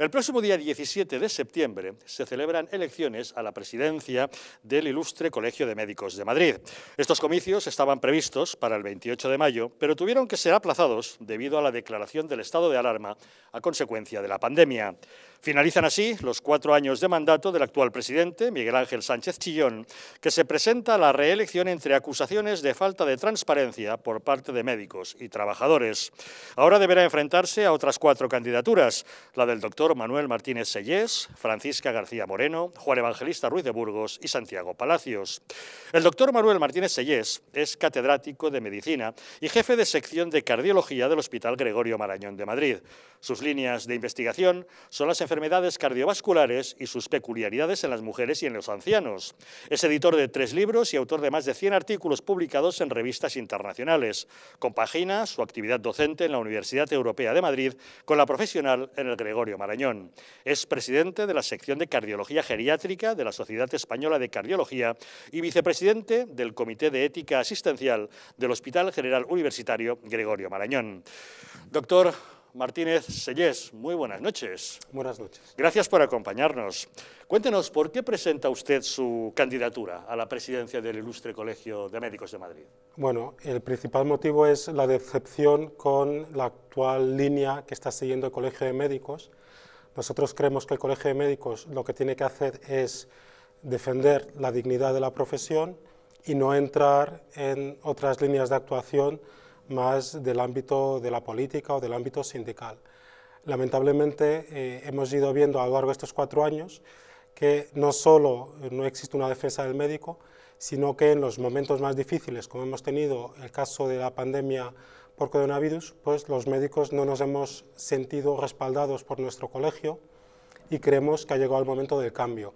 El próximo día 17 de septiembre se celebran elecciones a la presidencia del ilustre Colegio de Médicos de Madrid. Estos comicios estaban previstos para el 28 de mayo, pero tuvieron que ser aplazados debido a la declaración del estado de alarma a consecuencia de la pandemia. Finalizan así los cuatro años de mandato del actual presidente, Miguel Ángel Sánchez Chillón, que se presenta a la reelección entre acusaciones de falta de transparencia por parte de médicos y trabajadores. Ahora deberá enfrentarse a otras cuatro candidaturas, la del doctor Manuel Martínez Sellés, Francisca García Moreno, Juan Evangelista Ruiz de Burgos y Santiago Palacios. El doctor Manuel Martínez Sellés es catedrático de Medicina y jefe de sección de Cardiología del Hospital Gregorio Marañón de Madrid. Sus líneas de investigación son las enfermedades cardiovasculares y sus peculiaridades en las mujeres y en los ancianos. Es editor de tres libros y autor de más de 100 artículos publicados en revistas internacionales. Compagina su actividad docente en la Universidad Europea de Madrid con la profesional en el Gregorio Marañón. Es presidente de la sección de Cardiología Geriátrica de la Sociedad Española de Cardiología y vicepresidente del Comité de Ética Asistencial del Hospital General Universitario Gregorio Marañón. Doctor Martínez Sellés, muy buenas noches. Buenas noches. Gracias por acompañarnos. Cuéntenos, ¿por qué presenta usted su candidatura a la presidencia del Ilustre Colegio de Médicos de Madrid? Bueno, el principal motivo es la decepción con la actual línea que está siguiendo el Colegio de Médicos. Nosotros creemos que el Colegio de Médicos lo que tiene que hacer es defender la dignidad de la profesión y no entrar en otras líneas de actuación más del ámbito de la política o del ámbito sindical. Lamentablemente eh, hemos ido viendo a lo largo de estos cuatro años que no solo no existe una defensa del médico, sino que en los momentos más difíciles, como hemos tenido el caso de la pandemia por coronavirus, pues los médicos no nos hemos sentido respaldados por nuestro colegio y creemos que ha llegado el momento del cambio.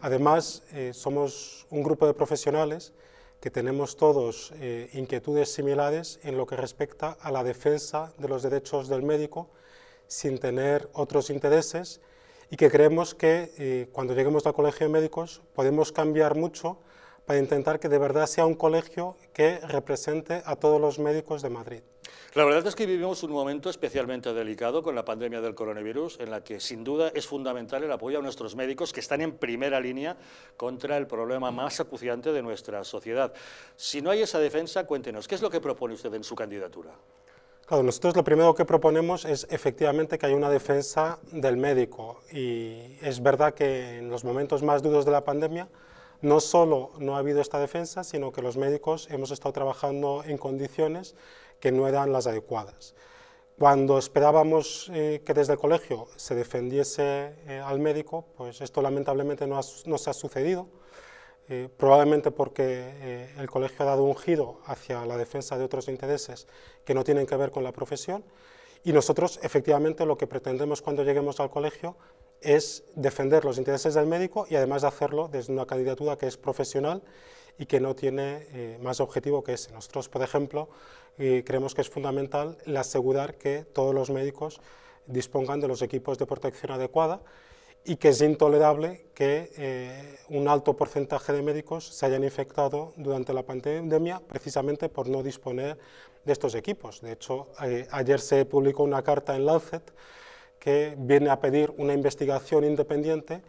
Además, eh, somos un grupo de profesionales que tenemos todos eh, inquietudes similares en lo que respecta a la defensa de los derechos del médico sin tener otros intereses y que creemos que eh, cuando lleguemos al colegio de médicos podemos cambiar mucho para intentar que de verdad sea un colegio que represente a todos los médicos de Madrid. La verdad es que vivimos un momento especialmente delicado con la pandemia del coronavirus, en la que sin duda es fundamental el apoyo a nuestros médicos que están en primera línea contra el problema más acuciante de nuestra sociedad. Si no hay esa defensa, cuéntenos, ¿qué es lo que propone usted en su candidatura? Claro, nosotros lo primero que proponemos es efectivamente que haya una defensa del médico y es verdad que en los momentos más duros de la pandemia no solo no ha habido esta defensa, sino que los médicos hemos estado trabajando en condiciones que no eran las adecuadas. Cuando esperábamos eh, que desde el colegio se defendiese eh, al médico, pues esto lamentablemente no, se ha sucedido, eh, probablemente porque el colegio ha dado un giro hacia la defensa de otros intereses que no tienen que ver con la profesión, y nosotros efectivamente lo que pretendemos cuando lleguemos al colegio es defender los intereses del médico y además hacerlo desde una candidatura que es profesional y que no tiene más objetivo que ese. Nosotros, por ejemplo, y creemos que es fundamental asegurar que todos los médicos dispongan de los equipos de protección adecuada y que es intolerable que eh, un alto porcentaje de médicos se hayan infectado durante la pandemia precisamente por no disponer de estos equipos. De hecho, eh, ayer se publicó una carta en Lancet que viene a pedir una investigación independiente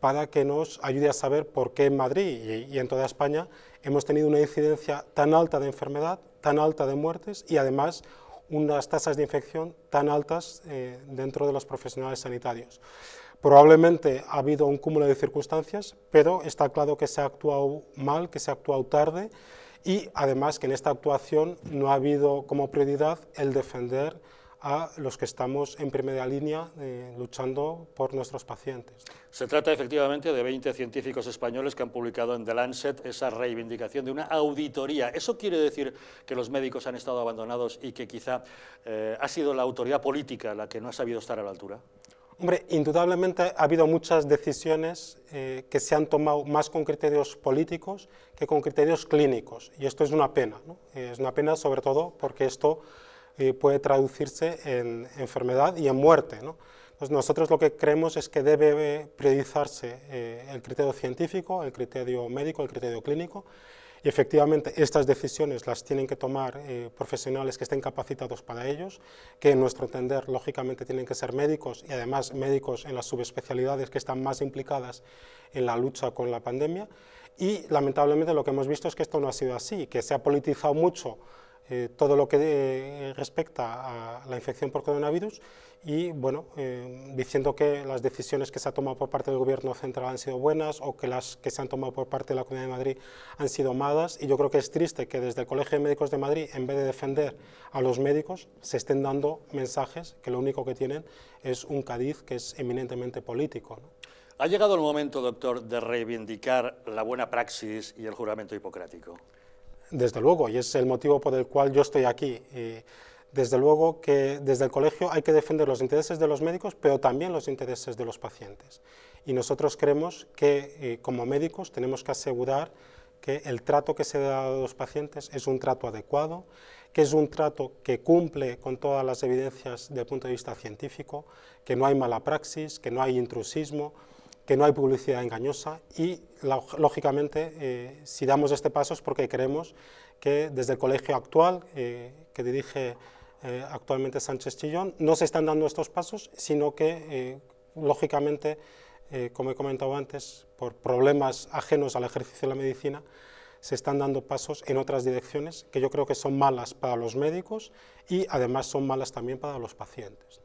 para que nos ayude a saber por qué en Madrid y en toda España hemos tenido una incidencia tan alta de enfermedad tan alta de muertes y además unas tasas de infección tan altas eh, dentro de los profesionales sanitarios. Probablemente ha habido un cúmulo de circunstancias, pero está claro que se ha actuado mal, que se ha actuado tarde y además que en esta actuación no ha habido como prioridad el defender a los que estamos en primera línea eh, luchando por nuestros pacientes. Se trata efectivamente de 20 científicos españoles que han publicado en The Lancet esa reivindicación de una auditoría. ¿Eso quiere decir que los médicos han estado abandonados y que quizá eh, ha sido la autoridad política la que no ha sabido estar a la altura? Hombre, indudablemente ha habido muchas decisiones eh, que se han tomado más con criterios políticos que con criterios clínicos, y esto es una pena. Es una pena sobre todo porque esto eh, puede traducirse en enfermedad y en muerte. ¿no? nosotros lo que creemos es que debe eh, priorizarse eh, el criterio científico, el criterio médico, el criterio clínico, y efectivamente estas decisiones las tienen que tomar profesionales que estén capacitados para ellos, que en nuestro entender lógicamente tienen que ser médicos y además médicos en las subespecialidades que están más implicadas en la lucha con la pandemia. Y lamentablemente lo que hemos visto es que esto no ha sido así, que se ha politizado mucho eh, todo lo que eh, respecta a la infección por coronavirus y bueno, eh, diciendo que las decisiones que se han tomado por parte del Gobierno central han sido buenas o que las que se han tomado por parte de la Comunidad de Madrid han sido malas y yo creo que es triste que desde el Colegio de Médicos de Madrid, en vez de defender a los médicos, se estén dando mensajes que lo único que tienen es un cadiz que es eminentemente político. ¿Ha llegado el momento, doctor, de reivindicar la buena praxis y el juramento hipocrático? desde luego, y es el motivo por el cual yo estoy aquí. desde luego que desde el colegio hay que defender los intereses de los médicos, pero también los intereses de los pacientes. Y nosotros creemos que eh, como médicos tenemos que asegurar que el trato que se da a los pacientes es un trato adecuado, que es un trato que cumple con todas las evidencias desde el punto de vista científico, que no hay mala praxis, que no hay intrusismo, que no hay publicidad engañosa y, lógicamente, eh, si damos este paso es porque creemos que desde el colegio actual, eh, que dirige eh, actualmente Sánchez Chillón, no se están dando estos pasos, sino que, lógicamente, como he comentado antes, por problemas ajenos al ejercicio de la medicina, se están dando pasos en otras direcciones que yo creo que son malas para los médicos y además son malas también para los pacientes.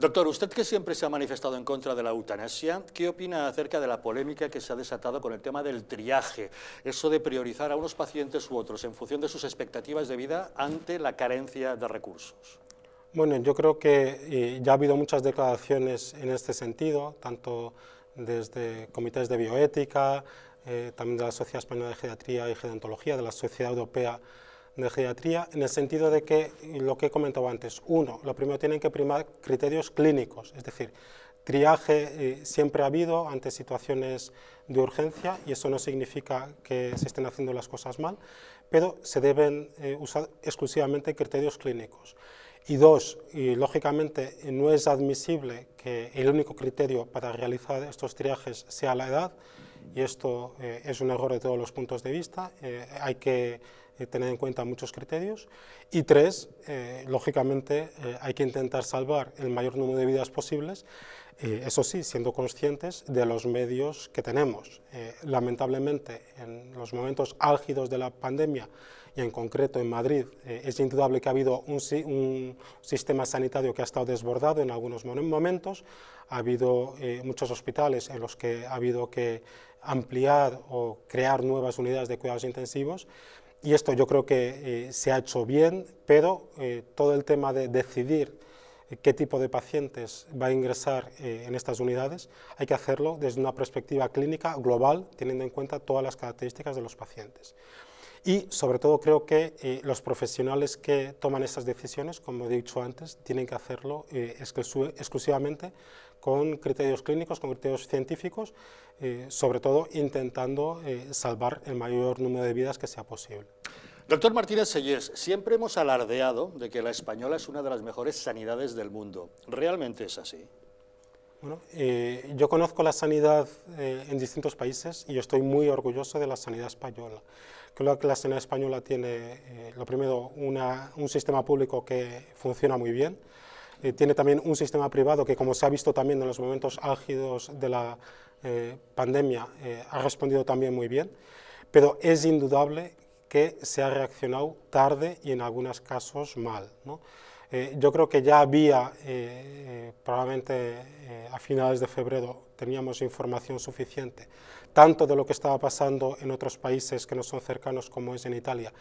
Doctor, usted que siempre se ha manifestado en contra de la eutanasia, ¿qué opina acerca de la polémica que se ha desatado con el tema del triaje? Eso de priorizar a unos pacientes u otros en función de sus expectativas de vida ante la carencia de recursos. Bueno, yo creo que eh, ya ha habido muchas declaraciones en este sentido, tanto desde comités de bioética, eh, también de la Sociedad Española de Geriatría y Gerontología, de la Sociedad Europea de geriatría en el sentido de que lo que he comentado antes, uno, lo primero tienen que primar criterios clínicos, es decir, triaje eh, siempre ha habido ante situaciones de urgencia y eso no significa que se estén haciendo las cosas mal, pero se deben eh, usar exclusivamente criterios clínicos. Y dos, y lógicamente no es admisible que el único criterio para realizar estos triajes sea la edad, y esto eh, es un error de todos los puntos de vista. hay que eh, tener en cuenta muchos criterios. Y tres, eh, lógicamente, eh, hay que intentar salvar el mayor número de vidas posibles, eso sí, siendo conscientes de los medios que tenemos. lamentablemente, en los momentos álgidos de la pandemia, y en concreto en Madrid, es indudable que ha habido un, un, sistema sanitario que ha estado desbordado en algunos momentos, ha habido muchos hospitales en los que ha habido que ampliar o crear nuevas unidades de cuidados intensivos, y esto yo creo que eh, se ha hecho bien, pero eh, todo el tema de decidir eh, qué tipo de pacientes va a ingresar en estas unidades, hay que hacerlo desde una perspectiva clínica global, teniendo en cuenta todas las características de los pacientes. Y sobre todo creo que los profesionales que toman esas decisiones, como he dicho antes, tienen que hacerlo exclusivamente con criterios clínicos, con criterios científicos, eh, sobre todo intentando eh, salvar el mayor número de vidas que sea posible. Doctor Martínez Sellés, siempre hemos alardeado de que la española es una de las mejores sanidades del mundo. ¿Realmente es así? Bueno, eh, yo conozco la sanidad en distintos países y yo estoy muy orgulloso de la sanidad española. Creo que la sanidad española tiene, lo primero, un sistema público que funciona muy bien, eh, tiene también un sistema privado que, como se ha visto también en los momentos álgidos de la eh, pandemia, eh, ha respondido también muy bien, pero es indudable que se ha reaccionado tarde y en algunos casos mal. Eh, yo creo que ya había, eh, eh, probablemente a finales de febrero, teníamos información suficiente, tanto de lo que estaba pasando en otros países que no son cercanos como es en Italia,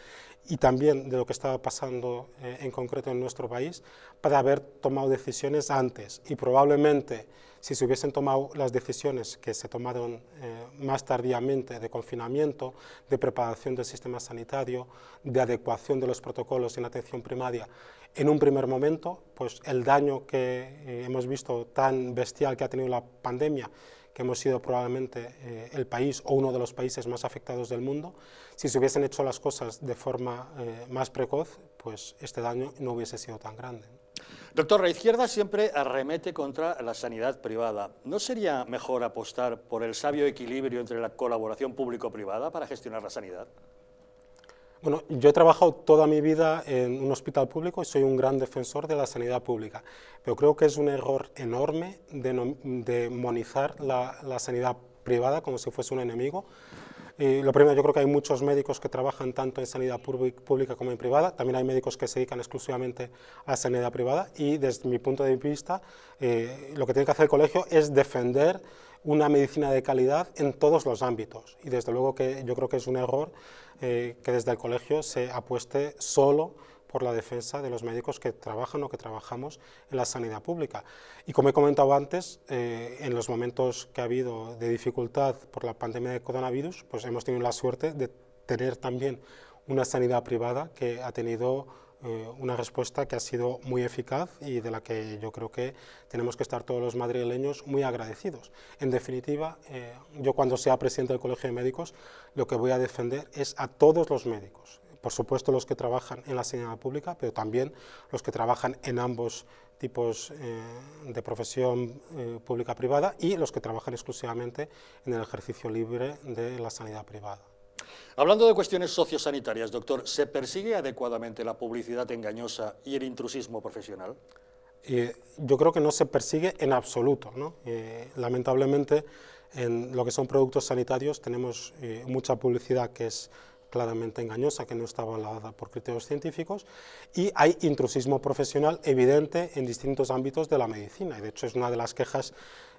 y también de lo que estaba pasando en concreto en nuestro país, para haber tomado decisiones antes y probablemente si se hubiesen tomado las decisiones que se tomaron eh, más tardíamente de confinamiento, de preparación del sistema sanitario, de adecuación de los protocolos en atención primaria, en un primer momento, pues el daño que eh, hemos visto tan bestial que ha tenido la pandemia, que hemos sido probablemente eh, el país o uno de los países más afectados del mundo, si se hubiesen hecho las cosas de forma más precoz, pues este daño no hubiese sido tan grande. Doctor, la izquierda siempre arremete contra la sanidad privada. ¿No sería mejor apostar por el sabio equilibrio entre la colaboración público-privada para gestionar la sanidad? Bueno, yo he trabajado toda mi vida en un hospital público y soy un gran defensor de la sanidad pública, pero creo que es un error enorme demonizar la, la sanidad privada como si fuese un enemigo lo primero, yo creo que hay muchos médicos que trabajan tanto en sanidad pública como en privada, también hay médicos que se dedican exclusivamente a sanidad privada y desde mi punto de vista eh, lo que tiene que hacer el colegio es defender una medicina de calidad en todos los ámbitos y desde luego que yo creo que es un error eh, que desde el colegio se apueste solo por la defensa de los médicos que trabajan o que trabajamos en la sanidad pública. Y como he comentado antes, eh, en los momentos que ha habido de dificultad por la pandemia de coronavirus, pues hemos tenido la suerte de tener también una sanidad privada que ha tenido eh, una respuesta que ha sido muy eficaz y de la que yo creo que tenemos que estar todos los madrileños muy agradecidos. En definitiva, eh, yo cuando sea presidente del Colegio de Médicos, lo que voy a defender es a todos los médicos, por supuesto los que trabajan en la sanidad pública, pero también los que trabajan en ambos tipos eh, de profesión eh, pública-privada y los que trabajan exclusivamente en el ejercicio libre de la sanidad privada. Hablando de cuestiones sociosanitarias, doctor, ¿se persigue adecuadamente la publicidad engañosa y el intrusismo profesional? Eh, yo creo que no se persigue en absoluto. lamentablemente, en lo que son productos sanitarios tenemos mucha publicidad que es claramente engañosa que no está avalada por criterios científicos y hay intrusismo profesional evidente en distintos ámbitos de la medicina. Y de hecho es una de las quejas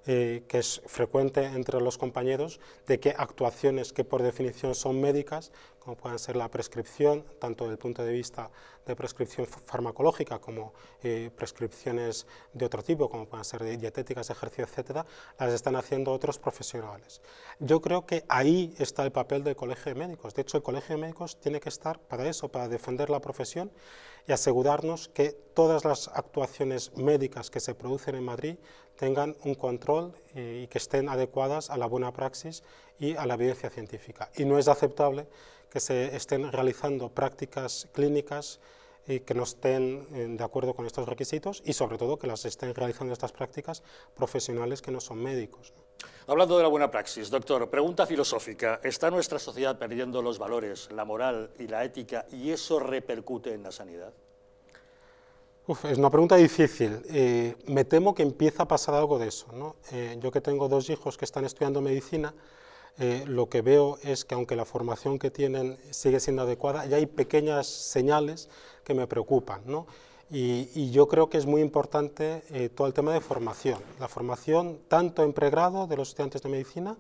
eh, que es frecuente entre los compañeros, de que actuaciones que por definición son médicas, como pueden ser la prescripción, tanto desde el punto de vista de prescripción farmacológica como eh, prescripciones de otro tipo, como pueden ser dietéticas, ejercicio, etc., las están haciendo otros profesionales. Yo creo que ahí está el papel del Colegio de Médicos. De hecho, el Colegio de Médicos tiene que estar para eso, para defender la profesión y asegurarnos que todas las actuaciones médicas que se producen en Madrid tengan un control eh, y que estén adecuadas a la buena praxis y a la evidencia científica. Y no es aceptable que se estén realizando prácticas clínicas y eh, que no estén eh, de acuerdo con estos requisitos y sobre todo que las estén realizando estas prácticas profesionales que no son médicos. Hablando de la buena praxis, doctor, pregunta filosófica. ¿Está nuestra sociedad perdiendo los valores, la moral y la ética y eso repercute en la sanidad? es una pregunta difícil. Eh, me temo que empieza a pasar algo de eso. ¿no? Eh, yo que tengo dos hijos que están estudiando medicina, eh, lo que veo es que aunque la formación que tienen sigue siendo adecuada, ya hay pequeñas señales que me preocupan. ¿no? Y, yo creo que es muy importante todo el tema de formación. La formación tanto en pregrado de los estudiantes de medicina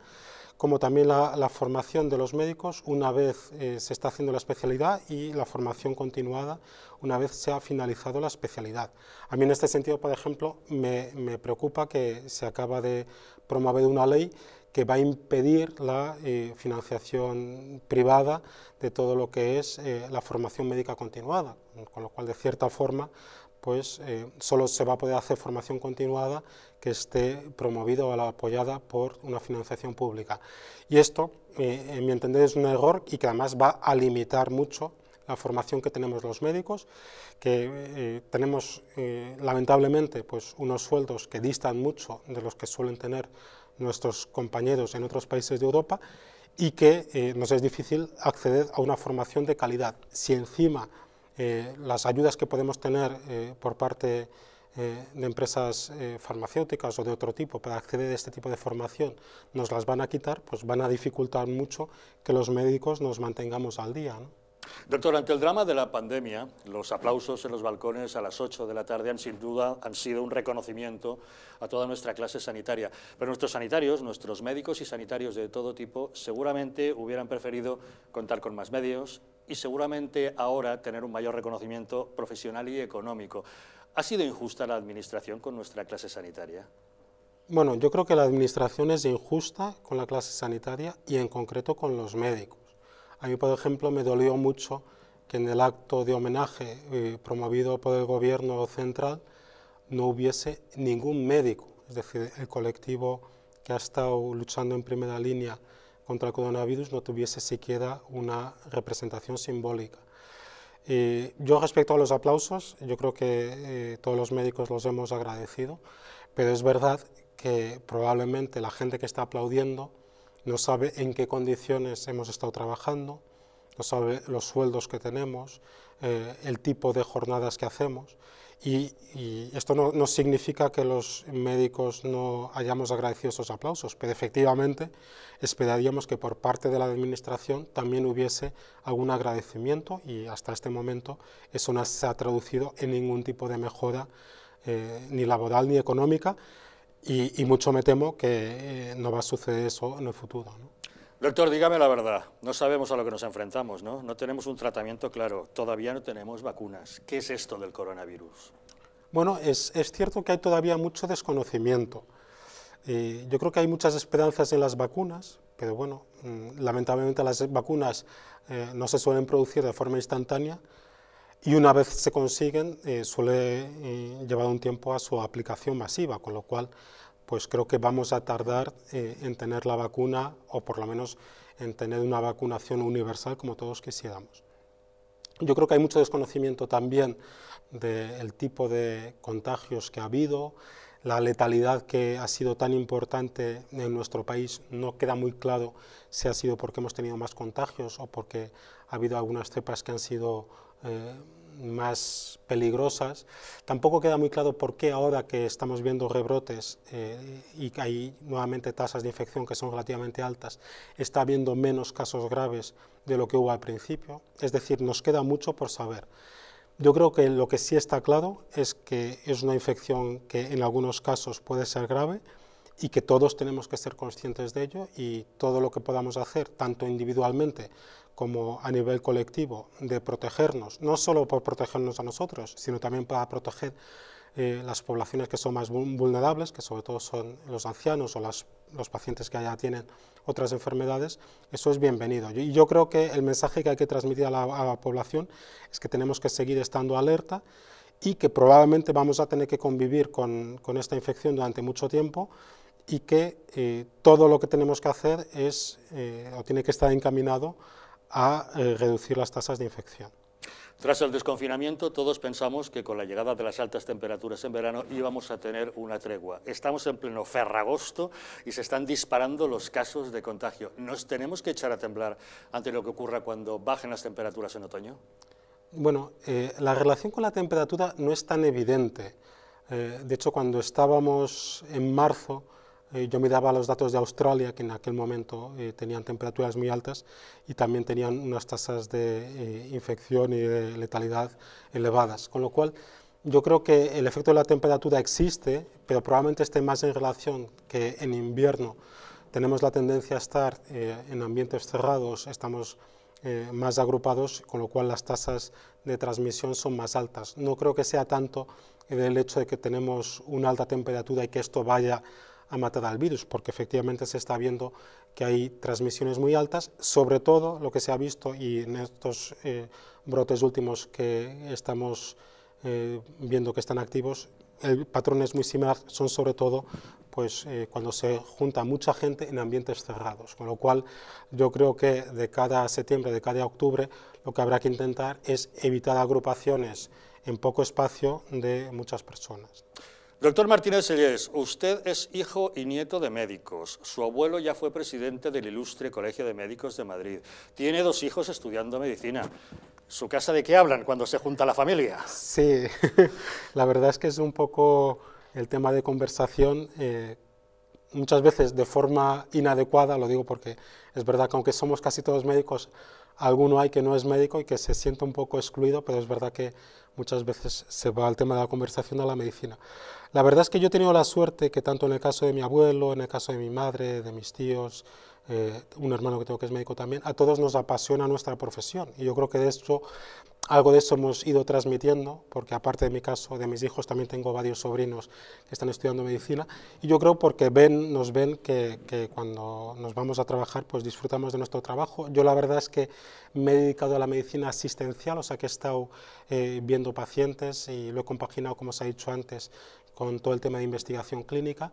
como también la, formación de los médicos una vez eh, se está haciendo la especialidad y la formación continuada una vez se ha finalizado la especialidad. A mí en este sentido, por ejemplo, me, preocupa que se acaba de promover una ley que va a impedir la eh, financiación privada de todo lo que es eh, la formación médica continuada, con lo cual de cierta forma pues eh, solo se va a poder hacer formación continuada que esté promovida o apoyada por una financiación pública. Y esto, eh, en mi entender, es un error y que además va a limitar mucho la formación que tenemos los médicos, que eh, tenemos lamentablemente pues, unos sueldos que distan mucho de los que suelen tener nuestros compañeros en otros países de Europa y que nos es difícil acceder a una formación de calidad. Si encima eh, las ayudas que podemos tener eh, por parte eh, de empresas farmacéuticas o de otro tipo para acceder a este tipo de formación nos las van a quitar, pues van a dificultar mucho que los médicos nos mantengamos al día. Doctor, ante el drama de la pandemia, los aplausos en los balcones a las 8 de la tarde han sin duda han sido un reconocimiento a toda nuestra clase sanitaria. Pero nuestros sanitarios, nuestros médicos y sanitarios de todo tipo, seguramente hubieran preferido contar con más medios, y seguramente ahora tener un mayor reconocimiento profesional y económico. ¿Ha sido injusta la Administración con nuestra clase sanitaria? Bueno, yo creo que la Administración es injusta con la clase sanitaria y en concreto con los médicos. A mí, por ejemplo, me dolió mucho que en el acto de homenaje eh, promovido por el Gobierno central no hubiese ningún médico, es decir, el colectivo que ha estado luchando en primera línea contra el coronavirus no tuviese siquiera una representación simbólica. yo respecto a los aplausos, yo creo que eh, todos los médicos los hemos agradecido, pero es verdad que probablemente la gente que está aplaudiendo no sabe en qué condiciones hemos estado trabajando, no sabe los sueldos que tenemos, eh, el tipo de jornadas que hacemos. Y, esto no, significa que los médicos no hayamos agradecido esos aplausos, pero efectivamente esperaríamos que por parte de la Administración también hubiese algún agradecimiento y hasta este momento eso no se ha traducido en ningún tipo de mejora eh, ni laboral ni económica y, mucho me temo que eh, no va a suceder eso en el futuro. Doctor, dígame la verdad, no sabemos a lo que nos enfrentamos, ¿no? No tenemos un tratamiento claro, todavía no tenemos vacunas. ¿Qué es esto del coronavirus? Bueno, es, cierto que hay todavía mucho desconocimiento. Eh, yo creo que hay muchas esperanzas en las vacunas, pero bueno, mm, lamentablemente las vacunas eh, no se suelen producir de forma instantánea y una vez se consiguen eh, suele llevar un tiempo a su aplicación masiva, con lo cual pues creo que vamos a tardar eh, en tener la vacuna o por lo menos en tener una vacunación universal como todos quisiéramos. Yo creo que hay mucho desconocimiento también del tipo de contagios que ha habido, la letalidad que ha sido tan importante en nuestro país no queda muy claro si ha sido porque hemos tenido más contagios o porque ha habido algunas cepas que han sido eh, más peligrosas. Tampoco queda muy claro por qué ahora que estamos viendo rebrotes eh, y que hay nuevamente tasas de infección que son relativamente altas, está habiendo menos casos graves de lo que hubo al principio. Es decir, nos queda mucho por saber. Yo creo que lo que sí está claro es que es una infección que en algunos casos puede ser grave, y que todos tenemos que ser conscientes de ello y todo lo que podamos hacer, tanto individualmente como a nivel colectivo, de protegernos, no solo por protegernos a nosotros, sino también para proteger eh, las poblaciones que son más vulnerables, que sobre todo son los ancianos o los pacientes que ya tienen otras enfermedades, eso es bienvenido. Y yo, creo que el mensaje que hay que transmitir a la, población es que tenemos que seguir estando alerta y que probablemente vamos a tener que convivir con, esta infección durante mucho tiempo y que eh, todo lo que tenemos que hacer es, eh, o tiene que estar encaminado a eh, reducir las tasas de infección. Tras el desconfinamiento, todos pensamos que con la llegada de las altas temperaturas en verano íbamos a tener una tregua. Estamos en pleno ferragosto y se están disparando los casos de contagio. ¿Nos tenemos que echar a temblar ante lo que ocurra cuando bajen las temperaturas en otoño? Bueno, eh, la relación con la temperatura no es tan evidente. Eh, de hecho, cuando estábamos en marzo, eh, yo miraba los datos de Australia, que en aquel momento eh, tenían temperaturas muy altas y también tenían unas tasas de eh, infección y de letalidad elevadas. Con lo cual, yo creo que el efecto de la temperatura existe, pero probablemente esté más en relación que en invierno. Tenemos la tendencia a estar en ambientes cerrados, estamos más agrupados, con lo cual las tasas de transmisión son más altas. No creo que sea tanto el hecho de que tenemos una alta temperatura y que esto vaya a matar al virus, porque efectivamente se está viendo que hay transmisiones muy altas, sobre todo lo que se ha visto y en estos eh, brotes últimos que estamos eh, viendo que están activos, el patrón es muy similar, son sobre todo pues, eh, cuando se junta mucha gente en ambientes cerrados, con lo cual yo creo que de cada septiembre, de cada octubre, lo que habrá que intentar es evitar agrupaciones en poco espacio de muchas personas. Doctor Martínez Sellés, usted es hijo y nieto de médicos. Su abuelo ya fue presidente del ilustre Colegio de Médicos de Madrid. Tiene dos hijos estudiando medicina. ¿Su casa de qué hablan cuando se junta la familia? Sí, la verdad es que es un poco el tema de conversación, eh, muchas veces de forma inadecuada, lo digo porque es verdad que aunque somos casi todos médicos, alguno hay que no es médico y que se siente un poco excluido, pero es verdad que muchas veces se va al tema de la conversación a la medicina. La verdad es que yo he tenido la suerte que tanto en el caso de mi abuelo, en el caso de mi madre, de mis tíos, eh, un hermano que tengo que es médico también, a todos nos apasiona nuestra profesión. Y yo creo que de esto, algo de eso hemos ido transmitiendo, porque aparte de mi caso, de mis hijos, también tengo varios sobrinos que están estudiando medicina. Y yo creo porque ven, nos ven que, que cuando nos vamos a trabajar, pues disfrutamos de nuestro trabajo. Yo la verdad es que me he dedicado a la medicina asistencial, o sea que he estado eh, viendo pacientes y lo he compaginado, como se ha dicho antes, con todo el tema de investigación clínica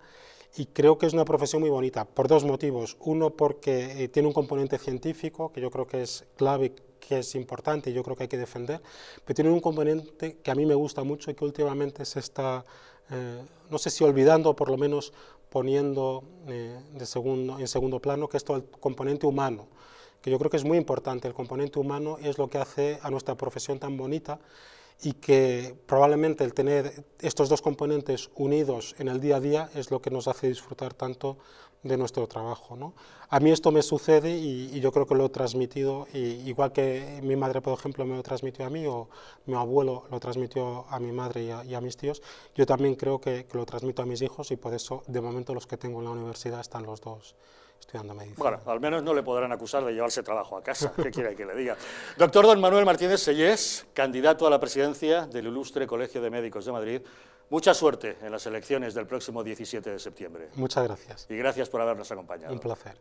y creo que es una profesión muy bonita por dos motivos. Uno, porque eh, tiene un componente científico que yo creo que es clave que es importante y yo creo que hay que defender, pero tiene un componente que a mí me gusta mucho y que últimamente se está, eh, no sé si olvidando, o por lo menos poniendo eh, en segundo plano, que es todo el componente humano, que yo creo que es muy importante. El componente humano es lo que hace a nuestra profesión tan bonita y que probablemente el tener estos dos componentes unidos en el día a día es lo que nos hace disfrutar tanto de nuestro trabajo. ¿no? A mí esto me sucede y, yo creo que lo he transmitido, igual que mi madre, por ejemplo, me lo transmitió a mí, o mi abuelo lo transmitió a mi madre y a, mis tíos, yo también creo que lo transmito a mis hijos y por eso, de momento, los que tengo en la universidad están los dos bueno, al menos no le podrán acusar de llevarse trabajo a casa, ¿qué quiere que le diga? Doctor don Manuel Martínez Sellés, candidato a la presidencia del ilustre Colegio de Médicos de Madrid, mucha suerte en las elecciones del próximo 17 de septiembre. Muchas gracias. Y gracias por habernos acompañado. Un placer.